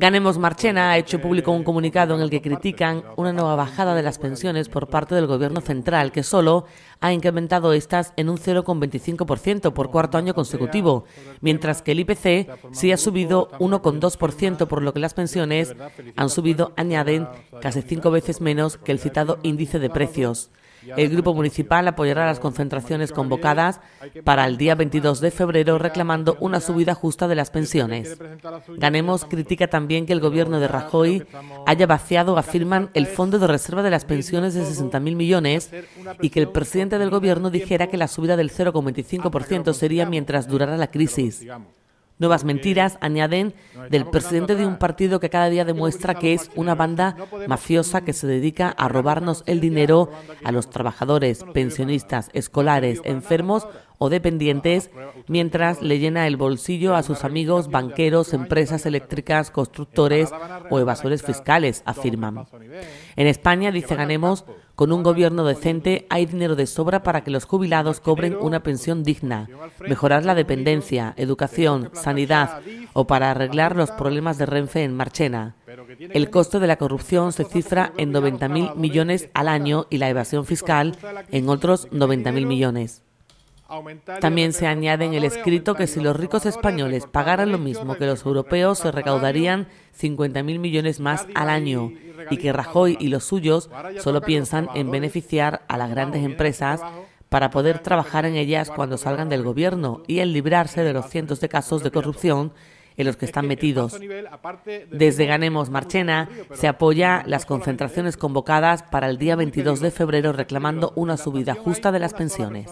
Ganemos Marchena ha hecho público un eh, comunicado en el que critican una nueva bajada de las pensiones por parte del Gobierno central, que solo ha incrementado estas en un 0,25% por cuarto año consecutivo, mientras que el IPC sí ha subido 1,2%, por lo que las pensiones han subido, añaden, casi cinco veces menos que el citado índice de precios. El grupo municipal apoyará las concentraciones convocadas para el día 22 de febrero reclamando una subida justa de las pensiones. Ganemos critica también que el gobierno de Rajoy haya vaciado, afirman, el fondo de reserva de las pensiones de 60.000 millones y que el presidente del gobierno dijera que la subida del 0,25% sería mientras durara la crisis. Nuevas mentiras, añaden, del presidente de un partido que cada día demuestra que es una banda mafiosa que se dedica a robarnos el dinero a los trabajadores, pensionistas, escolares, enfermos o dependientes, mientras le llena el bolsillo a sus amigos banqueros, empresas eléctricas, constructores o evasores fiscales, afirman. En España, dice Ganemos, con un gobierno decente hay dinero de sobra para que los jubilados cobren una pensión digna, mejorar la dependencia, educación, sanidad o para arreglar los problemas de Renfe en Marchena. El costo de la corrupción se cifra en 90.000 millones al año y la evasión fiscal en otros 90.000 millones. También se añade en el escrito que si los ricos españoles pagaran lo mismo que los europeos, se recaudarían 50.000 millones más al año y que Rajoy y los suyos solo piensan en beneficiar a las grandes empresas para poder trabajar en ellas cuando salgan del gobierno y en librarse de los cientos de casos de corrupción en los que están metidos. Desde Ganemos Marchena se apoya las concentraciones convocadas para el día 22 de febrero reclamando una subida justa de las pensiones.